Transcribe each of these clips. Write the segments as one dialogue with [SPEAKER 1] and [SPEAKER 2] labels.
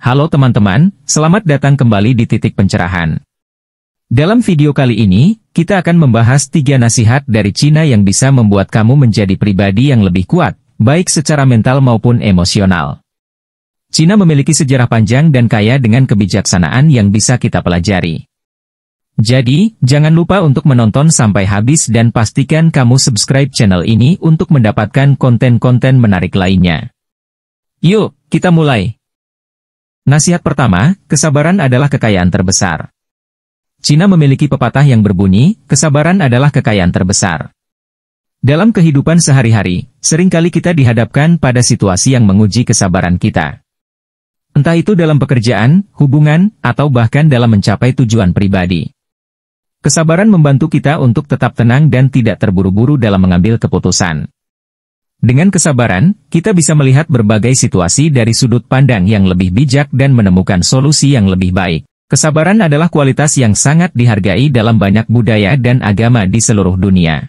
[SPEAKER 1] Halo teman-teman, selamat datang kembali di titik pencerahan. Dalam video kali ini, kita akan membahas tiga nasihat dari Cina yang bisa membuat kamu menjadi pribadi yang lebih kuat, baik secara mental maupun emosional. Cina memiliki sejarah panjang dan kaya dengan kebijaksanaan yang bisa kita pelajari. Jadi, jangan lupa untuk menonton sampai habis dan pastikan kamu subscribe channel ini untuk mendapatkan konten-konten menarik lainnya. Yuk, kita mulai. Nasihat pertama, kesabaran adalah kekayaan terbesar. Cina memiliki pepatah yang berbunyi, kesabaran adalah kekayaan terbesar. Dalam kehidupan sehari-hari, seringkali kita dihadapkan pada situasi yang menguji kesabaran kita. Entah itu dalam pekerjaan, hubungan, atau bahkan dalam mencapai tujuan pribadi. Kesabaran membantu kita untuk tetap tenang dan tidak terburu-buru dalam mengambil keputusan. Dengan kesabaran, kita bisa melihat berbagai situasi dari sudut pandang yang lebih bijak dan menemukan solusi yang lebih baik. Kesabaran adalah kualitas yang sangat dihargai dalam banyak budaya dan agama di seluruh dunia.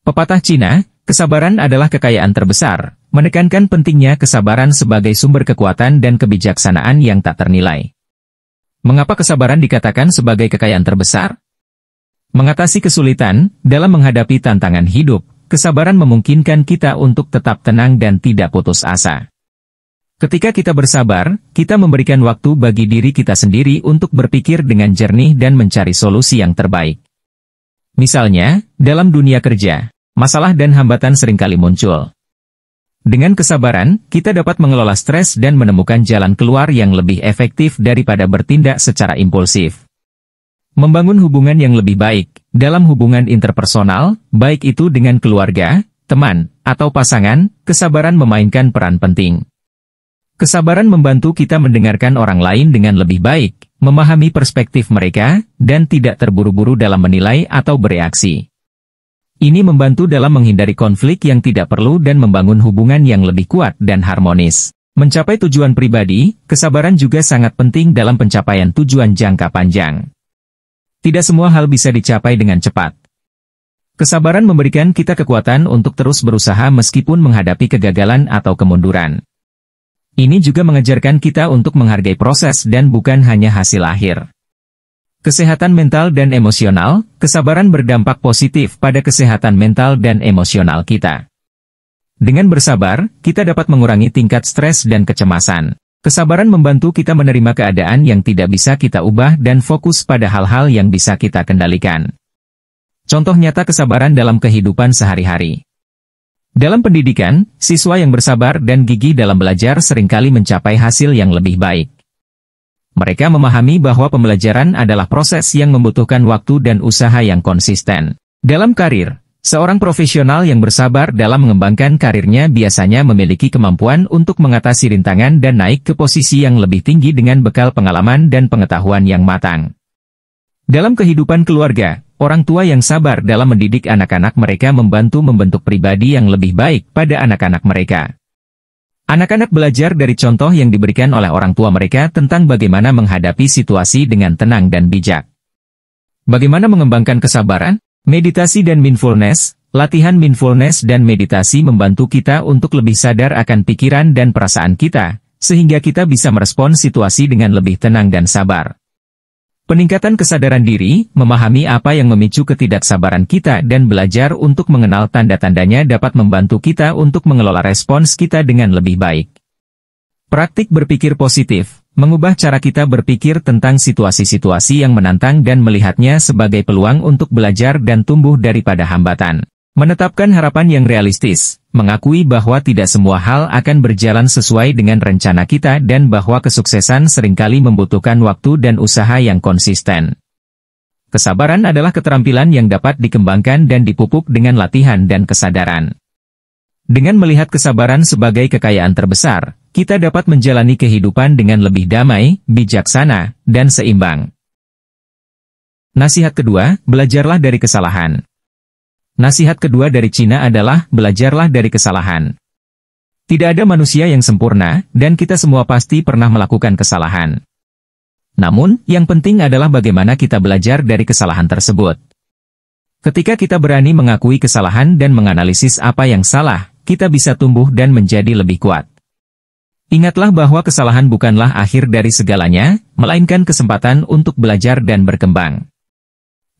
[SPEAKER 1] Pepatah Cina, kesabaran adalah kekayaan terbesar, menekankan pentingnya kesabaran sebagai sumber kekuatan dan kebijaksanaan yang tak ternilai. Mengapa kesabaran dikatakan sebagai kekayaan terbesar? Mengatasi kesulitan dalam menghadapi tantangan hidup Kesabaran memungkinkan kita untuk tetap tenang dan tidak putus asa. Ketika kita bersabar, kita memberikan waktu bagi diri kita sendiri untuk berpikir dengan jernih dan mencari solusi yang terbaik. Misalnya, dalam dunia kerja, masalah dan hambatan seringkali muncul. Dengan kesabaran, kita dapat mengelola stres dan menemukan jalan keluar yang lebih efektif daripada bertindak secara impulsif. Membangun hubungan yang lebih baik, dalam hubungan interpersonal, baik itu dengan keluarga, teman, atau pasangan, kesabaran memainkan peran penting. Kesabaran membantu kita mendengarkan orang lain dengan lebih baik, memahami perspektif mereka, dan tidak terburu-buru dalam menilai atau bereaksi. Ini membantu dalam menghindari konflik yang tidak perlu dan membangun hubungan yang lebih kuat dan harmonis. Mencapai tujuan pribadi, kesabaran juga sangat penting dalam pencapaian tujuan jangka panjang. Tidak semua hal bisa dicapai dengan cepat. Kesabaran memberikan kita kekuatan untuk terus berusaha meskipun menghadapi kegagalan atau kemunduran. Ini juga mengejarkan kita untuk menghargai proses dan bukan hanya hasil akhir. Kesehatan mental dan emosional, kesabaran berdampak positif pada kesehatan mental dan emosional kita. Dengan bersabar, kita dapat mengurangi tingkat stres dan kecemasan. Kesabaran membantu kita menerima keadaan yang tidak bisa kita ubah dan fokus pada hal-hal yang bisa kita kendalikan. Contoh nyata kesabaran dalam kehidupan sehari-hari. Dalam pendidikan, siswa yang bersabar dan gigih dalam belajar seringkali mencapai hasil yang lebih baik. Mereka memahami bahwa pembelajaran adalah proses yang membutuhkan waktu dan usaha yang konsisten. Dalam karir, Seorang profesional yang bersabar dalam mengembangkan karirnya biasanya memiliki kemampuan untuk mengatasi rintangan dan naik ke posisi yang lebih tinggi dengan bekal pengalaman dan pengetahuan yang matang. Dalam kehidupan keluarga, orang tua yang sabar dalam mendidik anak-anak mereka membantu membentuk pribadi yang lebih baik pada anak-anak mereka. Anak-anak belajar dari contoh yang diberikan oleh orang tua mereka tentang bagaimana menghadapi situasi dengan tenang dan bijak. Bagaimana mengembangkan kesabaran? Meditasi dan mindfulness, latihan mindfulness dan meditasi membantu kita untuk lebih sadar akan pikiran dan perasaan kita, sehingga kita bisa merespon situasi dengan lebih tenang dan sabar. Peningkatan kesadaran diri, memahami apa yang memicu ketidaksabaran kita dan belajar untuk mengenal tanda-tandanya dapat membantu kita untuk mengelola respons kita dengan lebih baik. Praktik berpikir positif Mengubah cara kita berpikir tentang situasi-situasi yang menantang dan melihatnya sebagai peluang untuk belajar dan tumbuh daripada hambatan. Menetapkan harapan yang realistis, mengakui bahwa tidak semua hal akan berjalan sesuai dengan rencana kita dan bahwa kesuksesan seringkali membutuhkan waktu dan usaha yang konsisten. Kesabaran adalah keterampilan yang dapat dikembangkan dan dipupuk dengan latihan dan kesadaran. Dengan melihat kesabaran sebagai kekayaan terbesar, kita dapat menjalani kehidupan dengan lebih damai, bijaksana, dan seimbang. Nasihat kedua, belajarlah dari kesalahan. Nasihat kedua dari Cina adalah, belajarlah dari kesalahan. Tidak ada manusia yang sempurna, dan kita semua pasti pernah melakukan kesalahan. Namun, yang penting adalah bagaimana kita belajar dari kesalahan tersebut. Ketika kita berani mengakui kesalahan dan menganalisis apa yang salah, kita bisa tumbuh dan menjadi lebih kuat. Ingatlah bahwa kesalahan bukanlah akhir dari segalanya, melainkan kesempatan untuk belajar dan berkembang.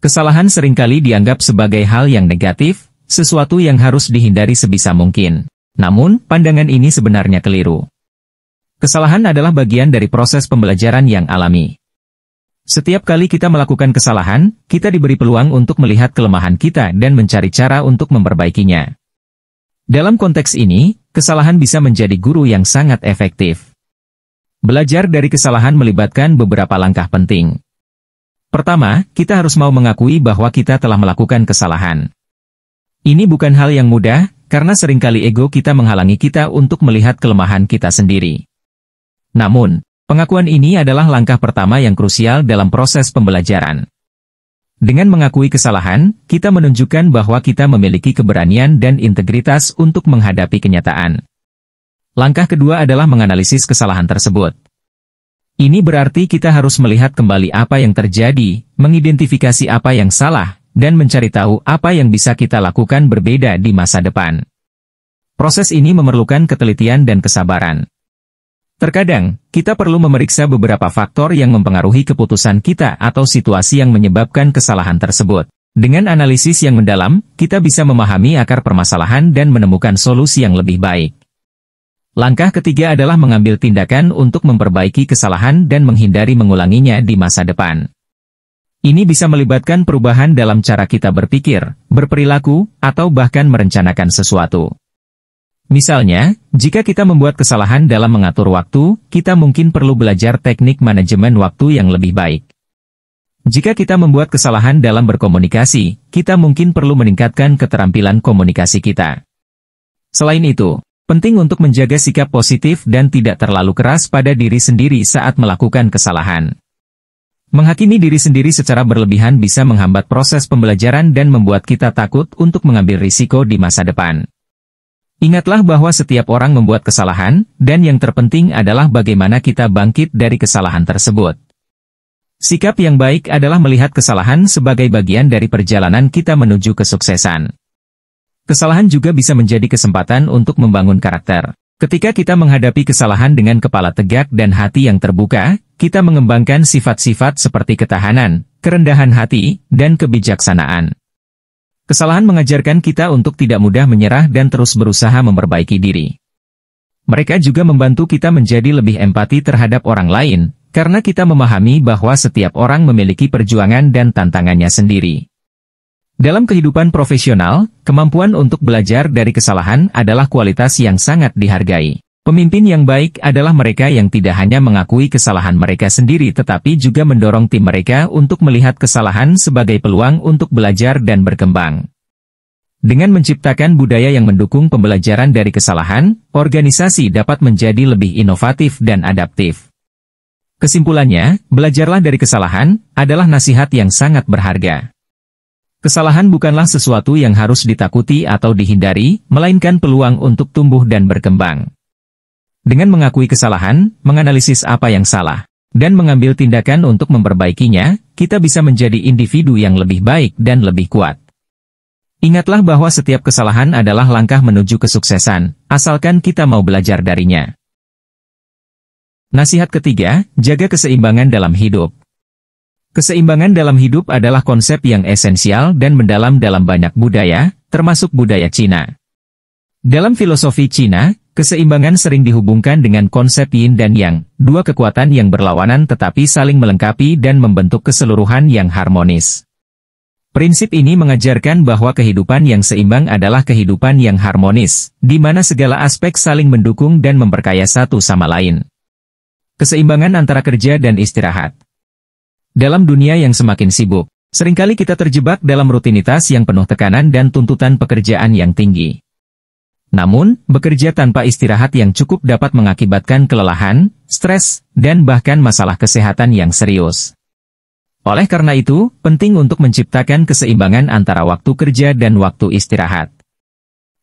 [SPEAKER 1] Kesalahan seringkali dianggap sebagai hal yang negatif, sesuatu yang harus dihindari sebisa mungkin. Namun, pandangan ini sebenarnya keliru. Kesalahan adalah bagian dari proses pembelajaran yang alami. Setiap kali kita melakukan kesalahan, kita diberi peluang untuk melihat kelemahan kita dan mencari cara untuk memperbaikinya. Dalam konteks ini, kesalahan bisa menjadi guru yang sangat efektif. Belajar dari kesalahan melibatkan beberapa langkah penting. Pertama, kita harus mau mengakui bahwa kita telah melakukan kesalahan. Ini bukan hal yang mudah, karena seringkali ego kita menghalangi kita untuk melihat kelemahan kita sendiri. Namun, pengakuan ini adalah langkah pertama yang krusial dalam proses pembelajaran. Dengan mengakui kesalahan, kita menunjukkan bahwa kita memiliki keberanian dan integritas untuk menghadapi kenyataan. Langkah kedua adalah menganalisis kesalahan tersebut. Ini berarti kita harus melihat kembali apa yang terjadi, mengidentifikasi apa yang salah, dan mencari tahu apa yang bisa kita lakukan berbeda di masa depan. Proses ini memerlukan ketelitian dan kesabaran. Terkadang, kita perlu memeriksa beberapa faktor yang mempengaruhi keputusan kita atau situasi yang menyebabkan kesalahan tersebut. Dengan analisis yang mendalam, kita bisa memahami akar permasalahan dan menemukan solusi yang lebih baik. Langkah ketiga adalah mengambil tindakan untuk memperbaiki kesalahan dan menghindari mengulanginya di masa depan. Ini bisa melibatkan perubahan dalam cara kita berpikir, berperilaku, atau bahkan merencanakan sesuatu. Misalnya, jika kita membuat kesalahan dalam mengatur waktu, kita mungkin perlu belajar teknik manajemen waktu yang lebih baik. Jika kita membuat kesalahan dalam berkomunikasi, kita mungkin perlu meningkatkan keterampilan komunikasi kita. Selain itu, penting untuk menjaga sikap positif dan tidak terlalu keras pada diri sendiri saat melakukan kesalahan. Menghakimi diri sendiri secara berlebihan bisa menghambat proses pembelajaran dan membuat kita takut untuk mengambil risiko di masa depan. Ingatlah bahwa setiap orang membuat kesalahan, dan yang terpenting adalah bagaimana kita bangkit dari kesalahan tersebut. Sikap yang baik adalah melihat kesalahan sebagai bagian dari perjalanan kita menuju kesuksesan. Kesalahan juga bisa menjadi kesempatan untuk membangun karakter. Ketika kita menghadapi kesalahan dengan kepala tegak dan hati yang terbuka, kita mengembangkan sifat-sifat seperti ketahanan, kerendahan hati, dan kebijaksanaan. Kesalahan mengajarkan kita untuk tidak mudah menyerah dan terus berusaha memperbaiki diri. Mereka juga membantu kita menjadi lebih empati terhadap orang lain, karena kita memahami bahwa setiap orang memiliki perjuangan dan tantangannya sendiri. Dalam kehidupan profesional, kemampuan untuk belajar dari kesalahan adalah kualitas yang sangat dihargai. Pemimpin yang baik adalah mereka yang tidak hanya mengakui kesalahan mereka sendiri tetapi juga mendorong tim mereka untuk melihat kesalahan sebagai peluang untuk belajar dan berkembang. Dengan menciptakan budaya yang mendukung pembelajaran dari kesalahan, organisasi dapat menjadi lebih inovatif dan adaptif. Kesimpulannya, belajarlah dari kesalahan adalah nasihat yang sangat berharga. Kesalahan bukanlah sesuatu yang harus ditakuti atau dihindari, melainkan peluang untuk tumbuh dan berkembang dengan mengakui kesalahan, menganalisis apa yang salah, dan mengambil tindakan untuk memperbaikinya, kita bisa menjadi individu yang lebih baik dan lebih kuat. Ingatlah bahwa setiap kesalahan adalah langkah menuju kesuksesan, asalkan kita mau belajar darinya. Nasihat ketiga, jaga keseimbangan dalam hidup. Keseimbangan dalam hidup adalah konsep yang esensial dan mendalam dalam banyak budaya, termasuk budaya Cina. Dalam filosofi Cina, keseimbangan sering dihubungkan dengan konsep yin dan yang, dua kekuatan yang berlawanan tetapi saling melengkapi dan membentuk keseluruhan yang harmonis. Prinsip ini mengajarkan bahwa kehidupan yang seimbang adalah kehidupan yang harmonis, di mana segala aspek saling mendukung dan memperkaya satu sama lain. Keseimbangan antara kerja dan istirahat Dalam dunia yang semakin sibuk, seringkali kita terjebak dalam rutinitas yang penuh tekanan dan tuntutan pekerjaan yang tinggi. Namun, bekerja tanpa istirahat yang cukup dapat mengakibatkan kelelahan, stres, dan bahkan masalah kesehatan yang serius. Oleh karena itu, penting untuk menciptakan keseimbangan antara waktu kerja dan waktu istirahat.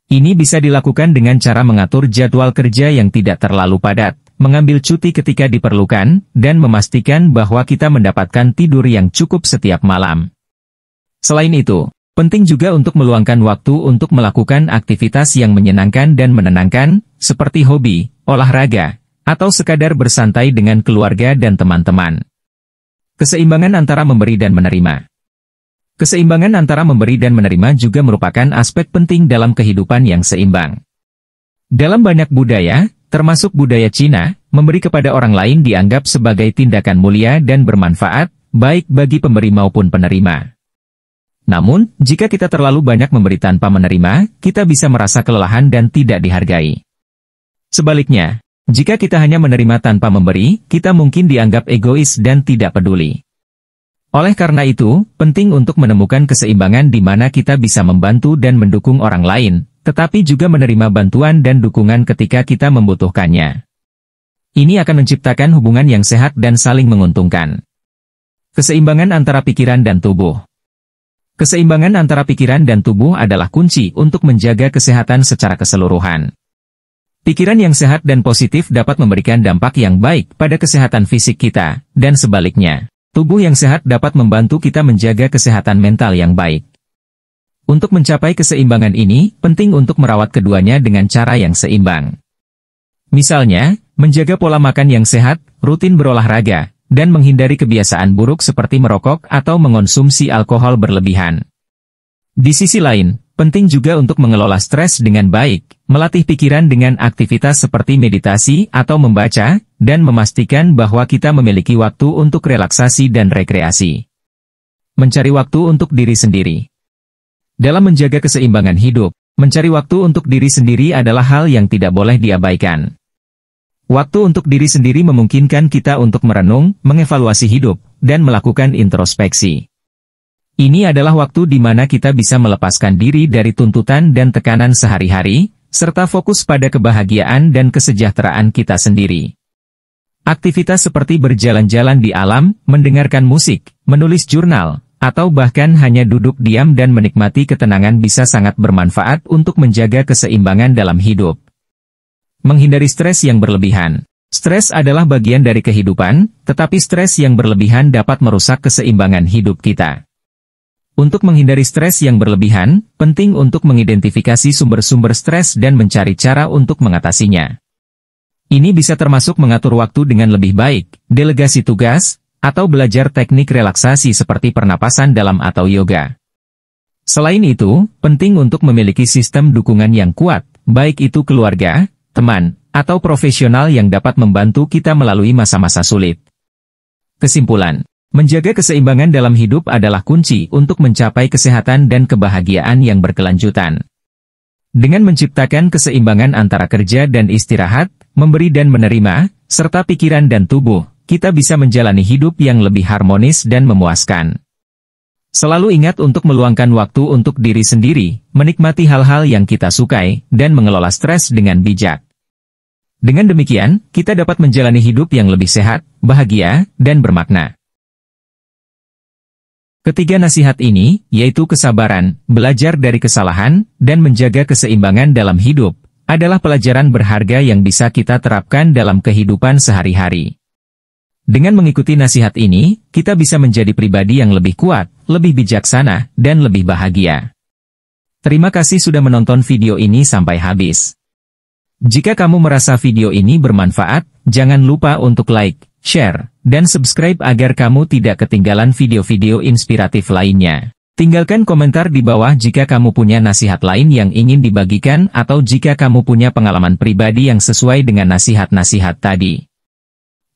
[SPEAKER 1] Ini bisa dilakukan dengan cara mengatur jadwal kerja yang tidak terlalu padat, mengambil cuti ketika diperlukan, dan memastikan bahwa kita mendapatkan tidur yang cukup setiap malam. Selain itu, Penting juga untuk meluangkan waktu untuk melakukan aktivitas yang menyenangkan dan menenangkan, seperti hobi, olahraga, atau sekadar bersantai dengan keluarga dan teman-teman. Keseimbangan antara memberi dan menerima Keseimbangan antara memberi dan menerima juga merupakan aspek penting dalam kehidupan yang seimbang. Dalam banyak budaya, termasuk budaya Cina, memberi kepada orang lain dianggap sebagai tindakan mulia dan bermanfaat, baik bagi pemberi maupun penerima. Namun, jika kita terlalu banyak memberi tanpa menerima, kita bisa merasa kelelahan dan tidak dihargai. Sebaliknya, jika kita hanya menerima tanpa memberi, kita mungkin dianggap egois dan tidak peduli. Oleh karena itu, penting untuk menemukan keseimbangan di mana kita bisa membantu dan mendukung orang lain, tetapi juga menerima bantuan dan dukungan ketika kita membutuhkannya. Ini akan menciptakan hubungan yang sehat dan saling menguntungkan. Keseimbangan antara pikiran dan tubuh Keseimbangan antara pikiran dan tubuh adalah kunci untuk menjaga kesehatan secara keseluruhan. Pikiran yang sehat dan positif dapat memberikan dampak yang baik pada kesehatan fisik kita, dan sebaliknya. Tubuh yang sehat dapat membantu kita menjaga kesehatan mental yang baik. Untuk mencapai keseimbangan ini, penting untuk merawat keduanya dengan cara yang seimbang. Misalnya, menjaga pola makan yang sehat, rutin berolahraga, dan menghindari kebiasaan buruk seperti merokok atau mengonsumsi alkohol berlebihan. Di sisi lain, penting juga untuk mengelola stres dengan baik, melatih pikiran dengan aktivitas seperti meditasi atau membaca, dan memastikan bahwa kita memiliki waktu untuk relaksasi dan rekreasi. Mencari waktu untuk diri sendiri Dalam menjaga keseimbangan hidup, mencari waktu untuk diri sendiri adalah hal yang tidak boleh diabaikan. Waktu untuk diri sendiri memungkinkan kita untuk merenung, mengevaluasi hidup, dan melakukan introspeksi. Ini adalah waktu di mana kita bisa melepaskan diri dari tuntutan dan tekanan sehari-hari, serta fokus pada kebahagiaan dan kesejahteraan kita sendiri. Aktivitas seperti berjalan-jalan di alam, mendengarkan musik, menulis jurnal, atau bahkan hanya duduk diam dan menikmati ketenangan bisa sangat bermanfaat untuk menjaga keseimbangan dalam hidup Menghindari stres yang berlebihan. Stres adalah bagian dari kehidupan, tetapi stres yang berlebihan dapat merusak keseimbangan hidup kita. Untuk menghindari stres yang berlebihan, penting untuk mengidentifikasi sumber-sumber stres dan mencari cara untuk mengatasinya. Ini bisa termasuk mengatur waktu dengan lebih baik, delegasi tugas, atau belajar teknik relaksasi seperti pernapasan dalam atau yoga. Selain itu, penting untuk memiliki sistem dukungan yang kuat, baik itu keluarga, teman, atau profesional yang dapat membantu kita melalui masa-masa sulit. Kesimpulan Menjaga keseimbangan dalam hidup adalah kunci untuk mencapai kesehatan dan kebahagiaan yang berkelanjutan. Dengan menciptakan keseimbangan antara kerja dan istirahat, memberi dan menerima, serta pikiran dan tubuh, kita bisa menjalani hidup yang lebih harmonis dan memuaskan. Selalu ingat untuk meluangkan waktu untuk diri sendiri, menikmati hal-hal yang kita sukai, dan mengelola stres dengan bijak. Dengan demikian, kita dapat menjalani hidup yang lebih sehat, bahagia, dan bermakna. Ketiga nasihat ini, yaitu kesabaran, belajar dari kesalahan, dan menjaga keseimbangan dalam hidup, adalah pelajaran berharga yang bisa kita terapkan dalam kehidupan sehari-hari. Dengan mengikuti nasihat ini, kita bisa menjadi pribadi yang lebih kuat, lebih bijaksana, dan lebih bahagia. Terima kasih sudah menonton video ini sampai habis. Jika kamu merasa video ini bermanfaat, jangan lupa untuk like, share, dan subscribe agar kamu tidak ketinggalan video-video inspiratif lainnya. Tinggalkan komentar di bawah jika kamu punya nasihat lain yang ingin dibagikan atau jika kamu punya pengalaman pribadi yang sesuai dengan nasihat-nasihat tadi.